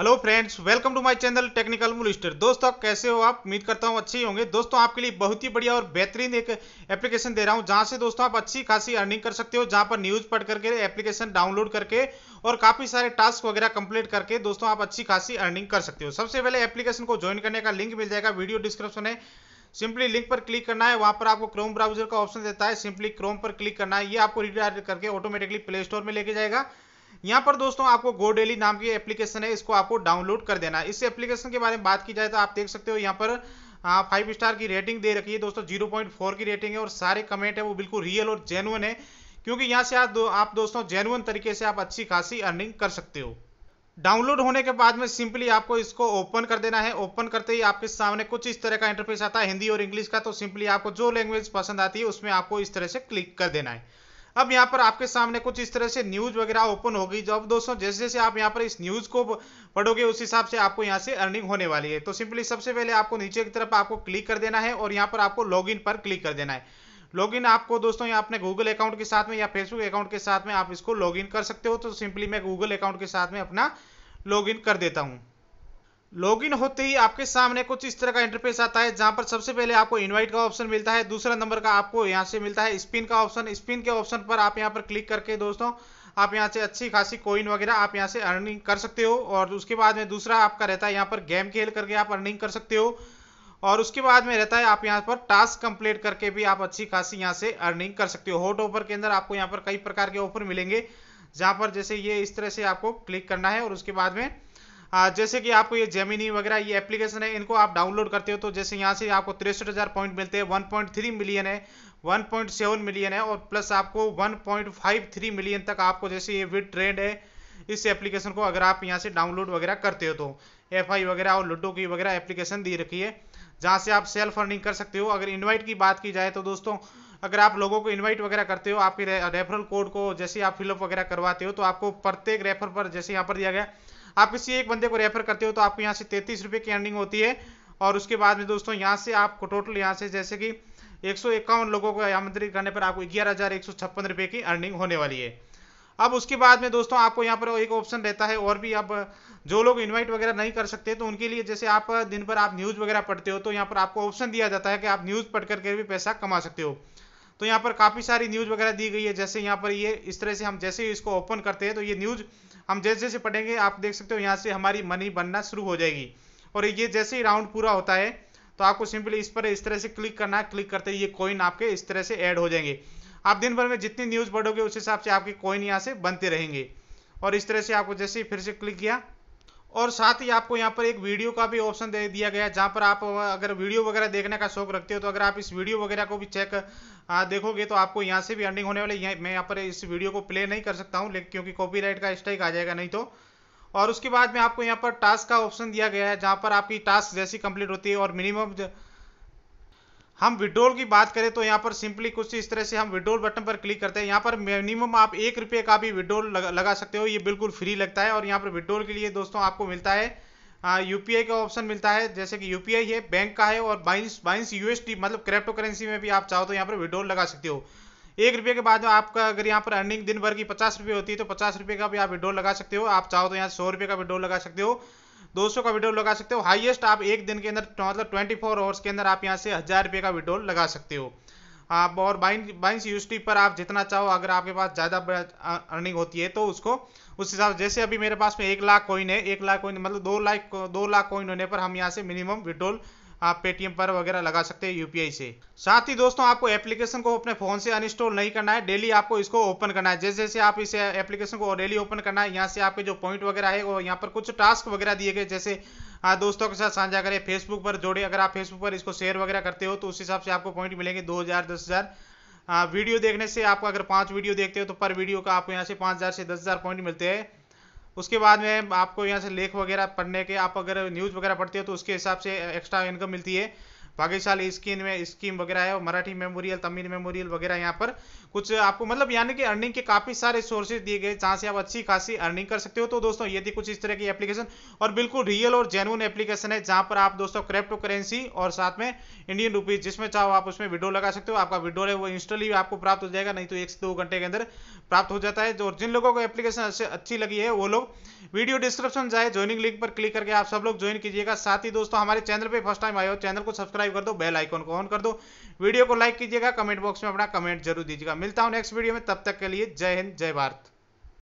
hello friends welcome to my channel technical मुलिस्टर दोस्तों कैसे हो आप उम्मीद करता हूं अच्छे ही होंगे दोस्तों आपके लिए बहुत ही बढ़िया और बेहतरीन एक एप्लीकेशन दे रहा हूं जहां से दोस्तों आप अच्छी खासी अर्निंग कर सकते हो जहां पर न्यूज पढ़ करके एप्लीकेशन डाउनलोड करके और काफी सारे टास्क वगैरह कंप्लीट करके दोस्तों आप अच्छी खासी अर्निंग कर सकते हो सबसे पहले एप्लीकेशन को ज्वाइन करने का लिंक मिल जाएगा वीडियो डिस्क्रिप्शन है सिंपली लिंक पर क्लिक करना है वहां पर आपको क्रोम ब्राउजर का ऑप्शन देता है सिंपली क्रोम पर क्लिक करना है ये आपको रिटायर करके ऑटोमेटिकली प्ले स्टोर में लेके जाएगा यहाँ पर दोस्तों आपको गो डेली नाम की एप्लीकेशन है इसको आपको डाउनलोड कर देना इस एप्लीकेशन के बारे में बात की जाए तो आप देख सकते हो यहाँ पर फाइव स्टार की रेटिंग दे रखी है दोस्तों जीरो पॉइंट फोर की रेटिंग है और सारे कमेंट है वो बिल्कुल रियल और जेनुअन है क्योंकि यहाँ से आप दो, आप दोस्तों जेनुअन तरीके से आप अच्छी खासी अर्निंग कर सकते हो डाउनलोड होने के बाद में सिंपली आपको इसको ओपन कर देना है ओपन करते ही आपके सामने कुछ इस तरह का इंटरफेस आता है हिंदी और इंग्लिश का तो सिंपली आपको जो लैंग्वेज पसंद आती है उसमें आपको इस तरह से क्लिक कर देना है अब यहाँ पर आपके सामने कुछ इस तरह से न्यूज वगैरह ओपन होगी जब दोस्तों जैसे जैसे आप यहाँ पर इस न्यूज को पढ़ोगे उस हिसाब से आपको यहाँ से अर्निंग होने वाली है तो सिंपली सबसे पहले आपको नीचे की तरफ आपको क्लिक कर देना है और यहाँ पर आपको लॉग पर क्लिक कर देना है लॉगिन आपको दोस्तों यहाँ अपने गूगल अकाउंट के साथ में या फेसबुक अकाउंट के साथ में आप इसको लॉगिन कर सकते हो तो सिंपली मैं गूगल अकाउंट के साथ में अपना लॉगिन कर देता हूँ लॉगिन होते ही आपके सामने कुछ इस तरह का इंटरफेस आता है जहां पर सबसे पहले आपको इनवाइट का ऑप्शन मिलता है दूसरा नंबर का आपको यहां से मिलता है स्पिन का ऑप्शन स्पिन के ऑप्शन पर आप यहां पर क्लिक करके दोस्तों आप यहाँ से अच्छी खासी कोइन वगैरह आप यहाँ से अर्निंग कर सकते हो और उसके बाद में दूसरा आपका रहता है यहाँ पर गेम खेल करके आप अर्निंग कर सकते हो और उसके बाद में रहता है आप यहाँ पर टास्क कंप्लीट करके भी आप अच्छी खासी यहाँ से अर्निंग कर सकते हो होट ऑफर के अंदर आपको यहाँ पर कई प्रकार के ऑफर मिलेंगे जहाँ पर जैसे ये इस तरह से आपको क्लिक करना है और उसके बाद में जैसे कि आपको ये जेमिनी वगैरह ये एप्लीकेशन है इनको आप डाउनलोड करते हो तो जैसे यहाँ से आपको तिरसठ हज़ार पॉइंट मिलते हैं वन पॉइंट थ्री मिलियन है वन पॉइंट सेवन मिलियन है और प्लस आपको one point five three million तक आपको जैसे ये विद ट्रेंड है इस एप्लीकेशन को अगर आप यहाँ से डाउनलोड वगैरह करते हो तो एफ वगैरह और लूडो की वगैरह एप्लीकेशन दे रखी है जहाँ से आप सेल्फ अर्निंग कर सकते हो अगर इन्वाइट की बात की जाए तो दोस्तों अगर आप लोगों को इनवाइट वगैरह करते हो आपके रेफरल कोड को जैसे आप फिलअप वगैरह करवाते हो तो आपको प्रत्येक रेफर पर जैसे यहाँ पर दिया गया आप किसी एक बंदे को रेफर करते हो तो आपको यहाँ से तैतीस रुपये की अर्निंग होती है और उसके बाद में दोस्तों यहाँ से आपको टोटल यहाँ से जैसे कि एक सौ इक्यावन लोगों को आमंत्रित करने पर आपको ग्यारह हज़ार एक सौ छप्पन रुपये की अर्निंग होने वाली है अब उसके बाद में दोस्तों आपको यहाँ पर एक ऑप्शन रहता है और भी आप जो लोग इनवाइट वगैरह नहीं कर सकते तो उनके लिए जैसे आप दिन भर आप न्यूज़ वगैरह पढ़ते हो तो यहाँ पर आपको ऑप्शन दिया जाता है कि आप न्यूज़ पढ़ करके भी पैसा कमा सकते हो तो यहाँ पर काफ़ी सारी न्यूज़ वगैरह दी गई है जैसे यहाँ पर ये इस तरह से हम जैसे ही इसको ओपन करते हैं तो ये न्यूज़ हम जैसे जैसे पढ़ेंगे आप देख सकते हो यहाँ से हमारी मनी बनना शुरू हो जाएगी और ये जैसे ही राउंड पूरा होता है तो आपको सिंपली इस पर इस तरह से क्लिक करना है क्लिक करते ये कॉइन आपके इस तरह से ऐड हो जाएंगे आप दिन भर में जितनी न्यूज़ पढ़ोगे उस हिसाब से आपके कॉइन यहाँ से बनते रहेंगे और इस तरह से आपको जैसे ही फिर से क्लिक किया और साथ ही आपको यहाँ पर एक वीडियो का भी ऑप्शन दे दिया गया है जहाँ पर आप अगर वीडियो वगैरह देखने का शौक रखते हो तो अगर आप इस वीडियो वगैरह को भी चेक देखोगे तो आपको यहाँ से भी अर्निंग होने वाले है मैं यहाँ पर इस वीडियो को प्ले नहीं कर सकता हूँ लेकिन क्योंकि कॉपीराइट का स्ट्राइक आ जाएगा नहीं तो और उसके बाद में आपको यहाँ पर टास्क का ऑप्शन दिया गया है जहाँ पर आपकी टास्क जैसी कंप्लीट होती है और मिनिमम हम विड्रोल की बात करें तो यहाँ पर सिंपली कुछ इस तरह से हम विड्रोल बटन पर क्लिक करते हैं यहाँ पर मिनिमम आप एक रुपये का भी विड्रोल लगा, लगा सकते हो ये बिल्कुल फ्री लगता है और यहाँ पर विड्रोल के लिए दोस्तों आपको मिलता है यूपीआई का ऑप्शन मिलता है जैसे कि यूपीआई है बैंक का है और बाइंस बाइंस यू मतलब क्रिप्टो करेंसी में भी आप चाहो तो यहाँ पर विड्रोल लगा सकते हो एक रुपये के बाद में आपका अगर यहाँ पर अर्निंग दिन भर की पचास रुपये होती है तो पचास रुपये का भी आप विड्रोल लगा सकते हो आप चाहो तो यहाँ सौ रुपये का विड्रोल लगा सकते हो 200 का विड्रोल लगा सकते हो हाईएस्ट आप एक दिन के अंदर मतलब 24 फोर आवर्स के अंदर आप यहाँ से हज़ार रुपये का विड्रोल लगा सकते हो आप और बाइंस बाइंस यूएसटी पर आप जितना चाहो अगर आपके पास ज़्यादा अर्निंग होती है तो उसको उस हिसाब से जैसे अभी मेरे पास में एक लाख कोइन है एक लाख कोइन मतलब दो लाख दो लाख कोइन होने पर हम यहाँ से मिनिमम विड्रोल आप पेटीएम पर वगैरह लगा सकते हैं यूपीआई से साथ ही दोस्तों आपको एप्लीकेशन को अपने फोन से अनइंस्टॉल नहीं करना है डेली आपको इसको ओपन करना है जैसे जैसे आप इस एप्लीकेशन को डेली ओपन करना है यहाँ से आपके जो पॉइंट वगैरह है वो यहाँ पर कुछ टास्क वगैरह दिए गए जैसे हाँ दोस्तों के साथ साझा करें फेसबुक पर जोड़े अगर आप फेसबुक पर इसको शेयर वगैरह करते हो तो उस हिसाब से आपको पॉइंट मिलेंगे दो हज़ार दस हज़ार वीडियो देखने से आपको अगर पांच वीडियो देखते हो तो पर वीडियो का आपको यहाँ से पाँच हज़ार से दस हज़ार पॉइंट मिलते हैं उसके बाद में आपको यहाँ से लेख वगैरह पढ़ने के आप अगर न्यूज़ वगैरह पढ़ते हो तो उसके हिसाब से एक्स्ट्रा इनकम मिलती है भाग्यशाली स्कीम में स्कीम वगैरह है और मराठी मेमोरियल तमिल मेमोरियल वगैरह यहाँ पर कुछ आपको मतलब यानी कि अर्निंग के काफ़ी सारे सोर्सेज दिए गए जहाँ से आप अच्छी खासी अर्निंग कर सकते हो तो दोस्तों ये थी कुछ इस तरह की एप्लीकेशन और बिल्कुल रियल और जेनुअन एप्लीकेशन है जहाँ पर आप दोस्तों क्रिप्टो करेंसी और साथ में इंडियन रुपीज जिसमें चाहो आप उसमें विडो लगा सकते हो आपका विडो है वो इंस्टली आपको प्राप्त हो जाएगा नहीं तो एक से दो घंटे के अंदर प्राप्त हो जाता है और जिन लोगों को एप्लीकेशन अच्छी लगी है वो लोग वीडियो डिस्क्रिप्शन जाए ज्वाइनिंग लिंक पर क्लिक करके आप सब लोग ज्वाइन कीजिएगा साथ ही दोस्तों हमारे चैनल पर फर्स्ट टाइम आए हो चैनल को सब्सक्राइब सब्सक्राइब कर दो बेल आइकॉन को ऑन कर दो वीडियो को लाइक कीजिएगा कमेंट बॉक्स में अपना कमेंट जरूर दीजिएगा मिलता हूँ नेक्स्ट वीडियो में तब तक के लिए जय हिंद जय भारत